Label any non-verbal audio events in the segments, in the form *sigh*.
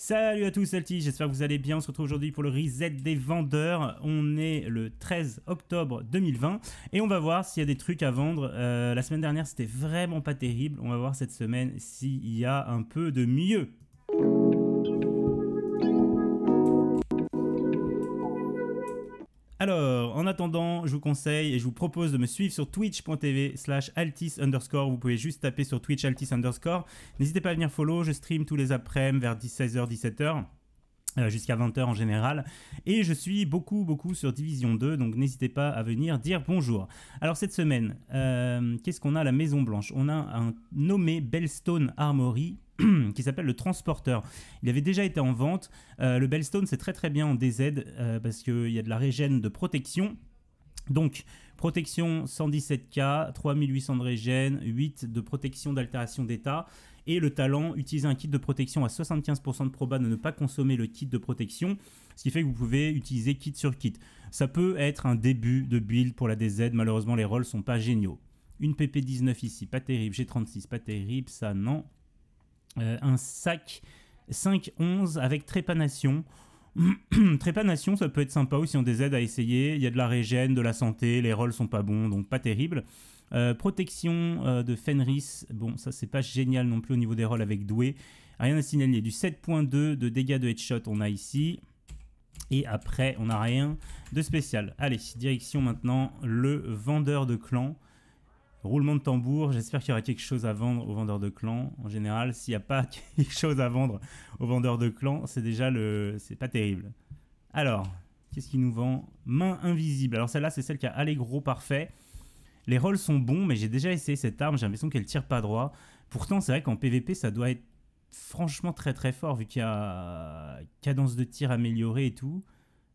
Salut à tous, Salty, j'espère que vous allez bien. On se retrouve aujourd'hui pour le reset des vendeurs. On est le 13 octobre 2020 et on va voir s'il y a des trucs à vendre. Euh, la semaine dernière, c'était vraiment pas terrible. On va voir cette semaine s'il y a un peu de mieux. Alors, en attendant, je vous conseille et je vous propose de me suivre sur twitch.tv slash altis underscore. Vous pouvez juste taper sur Twitch altis underscore. N'hésitez pas à venir follow, je stream tous les après-midi vers 16h, 17h. Euh, jusqu'à 20h en général. Et je suis beaucoup, beaucoup sur Division 2, donc n'hésitez pas à venir dire bonjour. Alors cette semaine, euh, qu'est-ce qu'on a à la Maison Blanche On a un nommé Bellstone Armory *clears throat* qui s'appelle le transporteur. Il avait déjà été en vente. Euh, le Bellstone, c'est très très bien en DZ parce qu'il y a de la régène de protection. Donc, Protection 117K, 3800 de régène, 8 de protection d'altération d'état. Et le talent, utiliser un kit de protection à 75% de proba de ne pas consommer le kit de protection. Ce qui fait que vous pouvez utiliser kit sur kit. Ça peut être un début de build pour la DZ. Malheureusement, les rolls sont pas géniaux. Une PP19 ici, pas terrible. G36, pas terrible. Ça, non. Euh, un sac 5-11 avec trépanation. *clears throat* Trépanation, ça peut être sympa aussi, on des aides à essayer. Il y a de la régène, de la santé, les rôles sont pas bons, donc pas terrible. Euh, protection euh, de Fenris, bon, ça c'est pas génial non plus au niveau des rôles avec Doué. Rien à signaler. Du 7.2 de dégâts de headshot, on a ici. Et après, on n'a rien de spécial. Allez, direction maintenant le vendeur de clan. Roulement de tambour, j'espère qu'il y aura quelque chose à vendre aux vendeurs de clans. En général, s'il n'y a pas *laughs* quelque chose à vendre aux vendeurs de clans, c'est déjà le. C'est pas terrible. Alors, qu'est-ce qu'il nous vend Main invisible. Alors, celle-là, c'est celle qui a Allegro parfait. Les rolls sont bons, mais j'ai déjà essayé cette arme, j'ai l'impression qu'elle tire pas droit. Pourtant, c'est vrai qu'en PvP, ça doit être franchement très très fort vu qu'il y a cadence de tir améliorée et tout.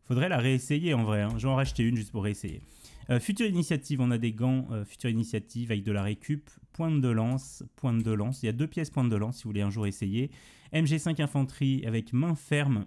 Faudrait la réessayer en vrai. Hein. Je vais en racheter une juste pour réessayer. Euh, future Initiative, on a des gants euh, Future Initiative avec de la récup, pointe de lance, pointe de lance. Il y a deux pièces pointe de lance si vous voulez un jour essayer. MG5 Infanterie avec main ferme.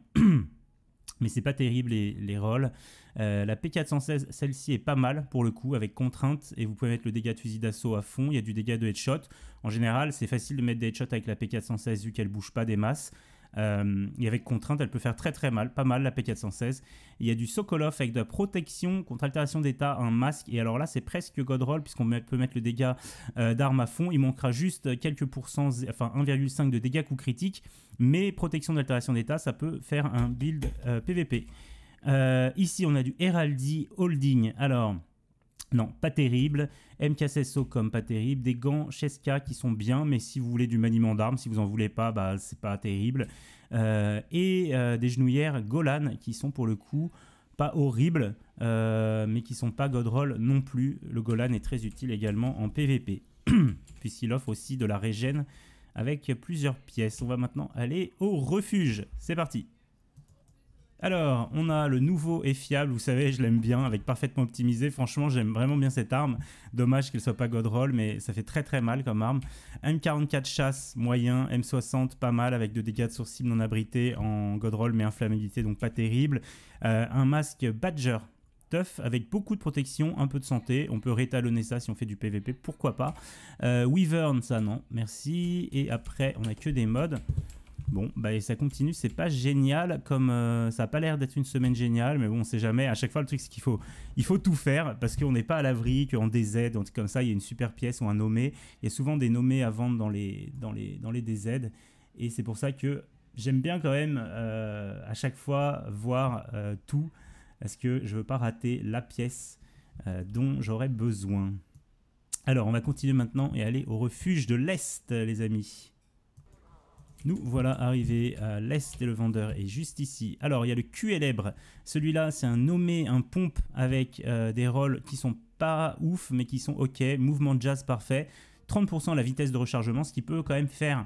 *clears throat* mais c'est pas terrible les, les rolls. Euh, la P416, celle-ci est pas mal pour le coup, avec contrainte, et vous pouvez mettre le dégât de fusil d'assaut à fond, il y a du dégât de headshot. En général, c'est facile de mettre des headshots avec la P416 vu qu'elle bouge pas des masses. Euh, et avec contrainte, elle peut faire très très mal, pas mal la P416. Il y a du Sokolov avec de la protection contre altération d'état, un masque. Et alors là, c'est presque Godroll puisqu'on peut mettre le dégât d'arme euh, d'armes à fond. Il manquera juste quelques pourcents, enfin 1,5 de dégâts coup critique. Mais protection d'altération d'état, ça peut faire un build PVP. Euh, ici, on a du Heraldi Holding. Alors. Non, pas terrible. MKSSO comme pas terrible. Des gants Cheska qui sont bien, mais si vous voulez du maniement d'armes, si vous en voulez pas, bah c'est pas terrible. Euh, et euh, des genouillères Golan qui sont pour le coup pas horribles, euh, mais qui sont pas Godroll non plus. Le Golan est très utile également en PvP, *clears throat* puisqu'il offre aussi de la régène avec plusieurs pièces. On va maintenant aller au refuge. C'est parti. Alors, on a le nouveau et fiable, vous savez, je l'aime bien, avec parfaitement optimisé. Franchement, j'aime vraiment bien cette arme. Dommage qu'elle soit pas Godroll, mais ça fait très très mal comme arme. M44 chasse, moyen. M60, pas mal, avec de dégâts de sourcils non abrités en Godroll, mais inflammabilité, donc pas terrible. Euh, un masque Badger, tough avec beaucoup de protection, un peu de santé. On peut rétalonner ça si on fait du PVP, pourquoi pas. Euh, ça non, merci. Et après, on a que des modes. Bon, bah, et ça continue, c'est pas génial, comme euh, ça n'a pas l'air d'être une semaine géniale, mais bon, on sait jamais. À chaque fois, le truc, c'est qu'il faut, il faut tout faire parce qu'on n'est pas à l'abri, qu'en DZ, donc comme ça, il y a une super pièce ou un nommé. Il y a souvent des nommés à vendre dans les, dans dans les DZ. Et c'est pour ça que j'aime bien quand même euh, à chaque fois voir euh, tout parce que je veux pas rater la pièce dont j'aurais besoin. Alors, on va continuer maintenant et aller au refuge de l'Est, les amis. Nous voilà arrivés à l'Est et le vendeur est juste ici. Alors, il y a le QLèbre. Celui-là, c'est un nommé, un pompe avec euh, des rôles qui sont pas ouf, mais qui sont ok. Mouvement jazz parfait. 30% la vitesse de rechargement, ce qui peut quand même faire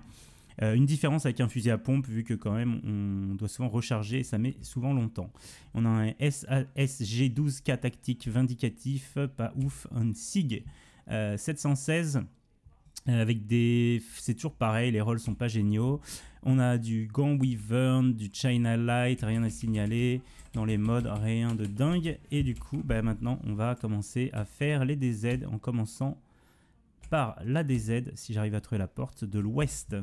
euh, une différence avec un fusil à pompe, vu que quand même on doit souvent recharger et ça met souvent longtemps. On a un SG12K tactique vindicatif, pas ouf, un SIG 716. Euh, euh, avec des, c'est toujours pareil, les rôles sont pas géniaux. On a du Gang Weaver, du China Light, rien à signaler. Dans les modes, rien de dingue. Et du coup, bah maintenant, on va commencer à faire les DZ en commençant par la DZ, si j'arrive à trouver la porte, de l'ouest.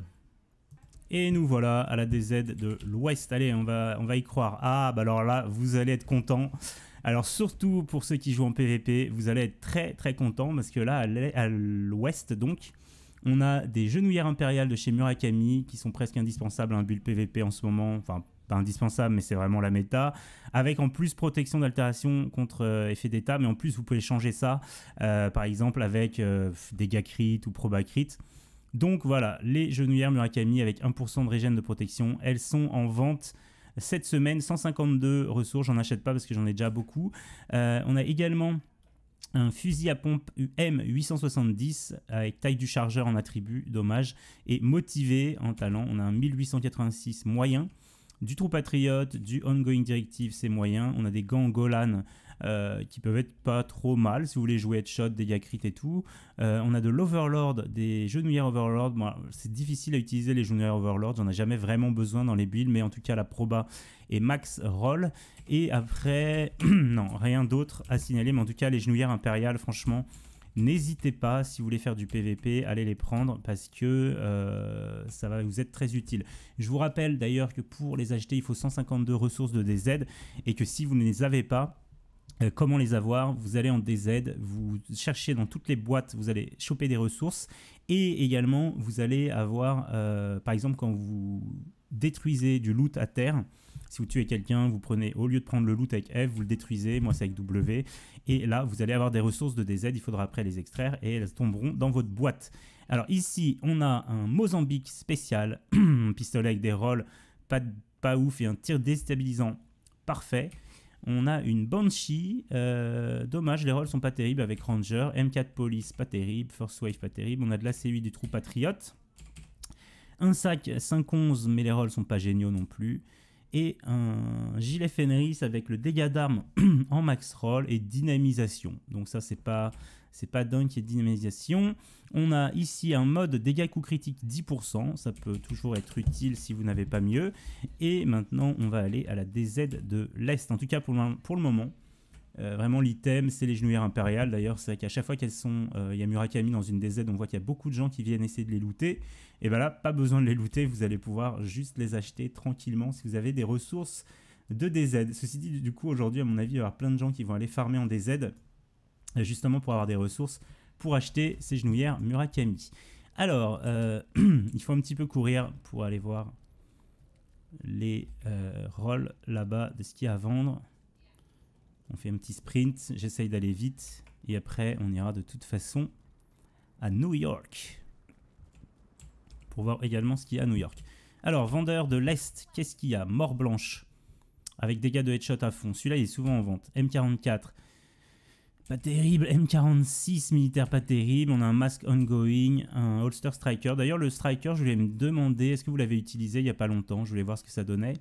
Et nous voilà à la DZ de l'ouest. Allez, on va, on va y croire. Ah, bah alors là, vous allez être content. Alors surtout pour ceux qui jouent en PVP, vous allez être très très content parce que là, à l'ouest donc, on a des genouillères impériales de chez Murakami qui sont presque indispensables à un build PVP en ce moment. Enfin, pas indispensable, mais c'est vraiment la méta. Avec en plus protection d'altération contre euh, effet d'état, mais en plus vous pouvez changer ça, euh, par exemple avec euh, dégâts ou proba Donc voilà, les genouillères Murakami avec 1% de régène de protection, elles sont en vente cette semaine, 152 ressources, j'en achète pas parce que j'en ai déjà beaucoup. on a également un fusil à pompe UM870 avec taille du chargeur en attribut, dommage, et motivé en talent. On a un 1886 moyen, du trou patriote, du ongoing directive, c'est moyen. On a des gants Golan euh, qui peuvent être pas trop mal si vous voulez jouer headshot, dégâts crit et tout. Euh, on a de l'overlord, des genouillères overlord. c'est difficile à utiliser les genouillères overlord, j'en ai jamais vraiment besoin dans les builds, mais en tout cas la proba et max roll. Et après, *clears throat* non, rien d'autre à signaler, mais en tout cas les genouillères impériales, franchement. N'hésitez pas, si vous voulez faire du PVP, allez les prendre parce que euh, ça va vous être très utile. Je vous rappelle d'ailleurs que pour les acheter, il faut 152 ressources de DZ et que si vous ne les avez pas, euh, comment les avoir Vous allez en DZ, vous cherchez dans toutes les boîtes, vous allez choper des ressources et également vous allez avoir, euh, par exemple, quand vous détruisez du loot à terre, si vous tuez quelqu'un, vous prenez, au lieu de prendre le loot avec F, vous le détruisez, moi c'est avec W, et là vous allez avoir des ressources de DZ, il faudra après les extraire et elles tomberont dans votre boîte. Alors ici, on a un Mozambique spécial, *clears throat* pistolet avec des rolls, pas, pas ouf et un tir déstabilisant parfait. On a une Banshee. Euh, dommage, les rôles sont pas terribles avec Ranger. M4 Police, pas terrible. First Wave, pas terrible. On a de la c du trou Patriote. Un sac 5-11, mais les rôles sont pas géniaux non plus. Et un gilet Fenris avec le dégât d'armes *clears throat* en max roll et dynamisation. Donc ça, c'est pas c'est pas dingue qu'il y dynamisation. On a ici un mode dégâts coup critique 10%, ça peut toujours être utile si vous n'avez pas mieux. Et maintenant on va aller à la DZ de l'Est, en tout cas pour le, pour le moment. Euh, vraiment l'item, c'est les genouillères impériales. D'ailleurs, c'est vrai qu'à chaque fois qu'elles sont, euh, il y a Murakami dans une DZ, on voit qu'il y a beaucoup de gens qui viennent essayer de les looter. Et voilà, ben là, pas besoin de les looter, vous allez pouvoir juste les acheter tranquillement si vous avez des ressources de DZ. Ceci dit, du coup, aujourd'hui, à mon avis, il y aura plein de gens qui vont aller farmer en DZ justement pour avoir des ressources pour acheter ces genouillères Murakami. Alors, euh, *clears throat* il faut un petit peu courir pour aller voir les euh, rolls là-bas de ce qu'il y a à vendre. On fait un petit sprint, j'essaye d'aller vite, et après on ira de toute façon à New York. Pour voir également ce qu'il y a à New York. Alors, vendeur de l'Est, qu'est-ce qu'il y a Mort blanche, avec dégâts de headshot à fond. Celui-là, il est souvent en vente. M44, pas terrible, M46 militaire pas terrible, on a un masque ongoing, un holster striker. D'ailleurs le striker, je voulais me demander, est-ce que vous l'avez utilisé il n'y a pas longtemps Je voulais voir ce que ça donnait.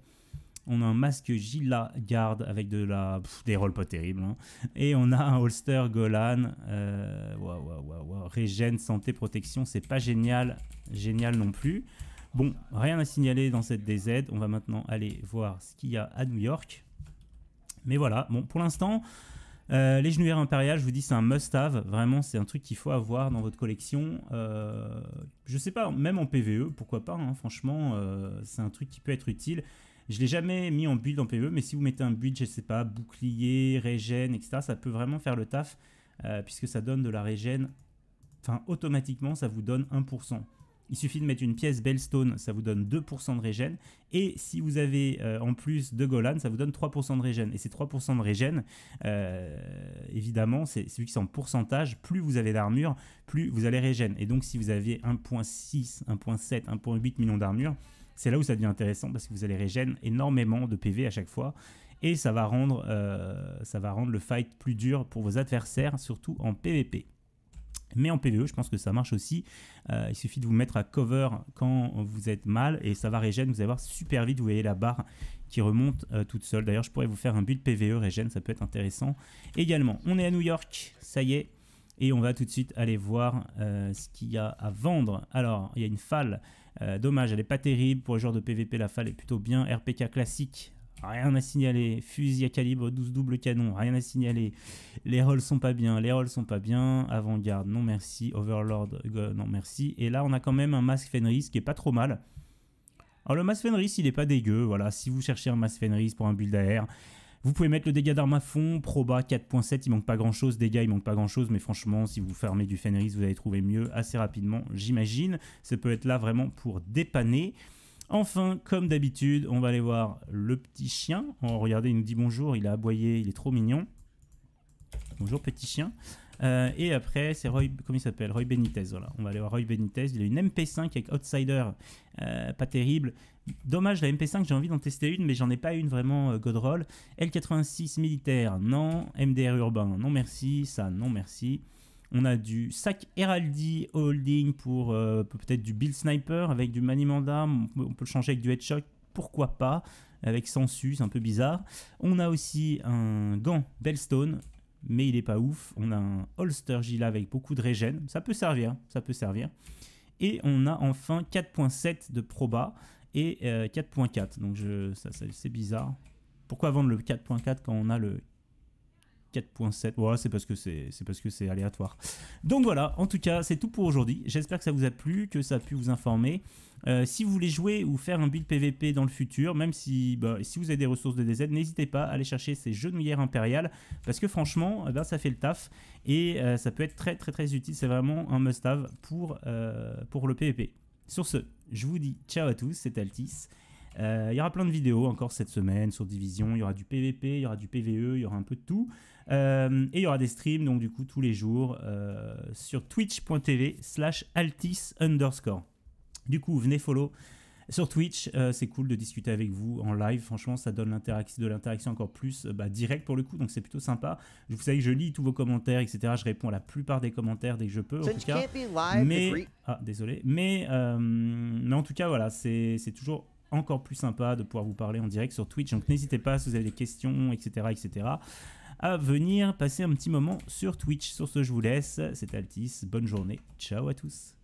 On a un masque Gila Garde avec de la, des rôles pas terribles. Hein. Et on a un holster Golan. Euh, waouh Régène, santé, protection, c'est pas génial. Génial non plus. Bon, rien à signaler dans cette DZ. On va maintenant aller voir ce qu'il y a à New York. Mais voilà, bon, pour l'instant, euh, les genouillères impériales, je vous dis, c'est un must-have. Vraiment, c'est un truc qu'il faut avoir dans votre collection. Euh, je sais pas, même en PVE, pourquoi pas. Hein. franchement, euh, c'est un truc qui peut être utile. Je l'ai jamais mis en build en PVE, mais si vous mettez un build, je sais pas, bouclier, régène, etc., ça peut vraiment faire le taf, euh, puisque ça donne de la régène. Enfin, automatiquement, ça vous donne 1%. Il suffit de mettre une pièce Bellstone, ça vous donne 2% de régène. Et si vous avez euh, en plus de Golan, ça vous donne 3% de régène. Et ces 3% de régène, euh, évidemment, c'est vu qui est en pourcentage. Plus vous avez d'armure, plus vous allez régène. Et donc, si vous avez 1.6, 1.7, 1.8 millions d'armure, c'est là où ça devient intéressant parce que vous allez régène énormément de PV à chaque fois et ça va rendre, euh, ça va rendre le fight plus dur pour vos adversaires, surtout en PvP. Mais en PVE, je pense que ça marche aussi. Euh, il suffit de vous mettre à cover quand vous êtes mal et ça va régène. Vous allez voir super vite, vous voyez la barre qui remonte euh, toute seule. D'ailleurs, je pourrais vous faire un build PVE régène, ça peut être intéressant. Également, on est à New York, ça y est. Et on va tout de suite aller voir euh, ce qu'il y a à vendre. Alors, il y a une falle. dommage, elle n'est pas terrible. Pour un joueur de PVP, la falle est plutôt bien. RPK classique, rien à signaler. Fusil à calibre 12 double canon, rien à signaler. Les rolls sont pas bien, les rolls sont pas bien. Avant-garde, non merci. Overlord, non merci. Et là, on a quand même un masque Fenris qui est pas trop mal. Alors le masque Fenris, il est pas dégueu. Voilà, si vous cherchez un masque Fenris pour un build AR, vous pouvez mettre le dégât d'arme à fond, proba 4.7, il manque pas grand chose, dégâts il manque pas grand chose, mais franchement, si vous fermez du Fenris, vous allez trouver mieux assez rapidement, j'imagine. Ça peut être là vraiment pour dépanner. Enfin, comme d'habitude, on va aller voir le petit chien. regardez, il nous dit bonjour, il a aboyé, il est trop mignon. Bonjour petit chien. Euh, et après, c'est Roy, comment il s'appelle Roy Benitez. Voilà, on va aller voir Roy Benitez. Il a une MP5 avec Outsider, euh, pas terrible. Dommage, la MP5, j'ai envie d'en tester une, mais j'en ai pas une vraiment euh, Godroll. L86 militaire, non. MDR urbain, non merci. Ça, non merci. On a du Sac Heraldi Holding pour euh, peut-être du Bill Sniper avec du maniement d'armes. On, peut le changer avec du Headshot, pourquoi pas, avec c'est un peu bizarre. On a aussi un gant Bellstone, mais il est pas ouf. On a un holster Gila avec beaucoup de régène. Ça peut servir, ça peut servir. Et on a enfin 4.7 de Proba et 4.4. Euh, Donc je, ça c'est bizarre. Pourquoi vendre le 4.4 quand on a le 4.7. c'est parce que c'est parce que c'est aléatoire. Donc voilà, en tout cas, c'est tout pour aujourd'hui. J'espère que ça vous a plu, que ça a pu vous informer. Euh, si vous voulez jouer ou faire un build PVP dans le futur, même si, bah, si vous avez des ressources de DZ, n'hésitez pas à aller chercher ces genouillères impériales parce que franchement, eh ben, ça fait le taf et euh, ça peut être très très très utile. C'est vraiment un must-have pour, euh, pour le PVP. Sur ce, je vous dis ciao à tous, c'est Altis euh, il y aura plein de vidéos encore cette semaine sur Division. Il y aura du PVP, il y aura du PVE, il y aura un peu de tout. Euh, et il y aura des streams, donc du coup, tous les jours euh, sur twitch.tv slash altis underscore. Du coup, venez follow sur Twitch, c'est cool de discuter avec vous en live. Franchement, ça donne de l'interaction encore plus bah, direct pour le coup, donc c'est plutôt sympa. Vous savez que je lis tous vos commentaires, etc. Je réponds à la plupart des commentaires dès que je peux, en tout cas. Live, mais ah, désolé, mais mais en tout cas voilà, c'est toujours encore plus sympa de pouvoir vous parler en direct sur Twitch. Donc n'hésitez pas si vous avez des questions, etc., etc., à venir passer un petit moment sur Twitch. Sur ce, je vous laisse. C'est Altis. Bonne journée. Ciao à tous.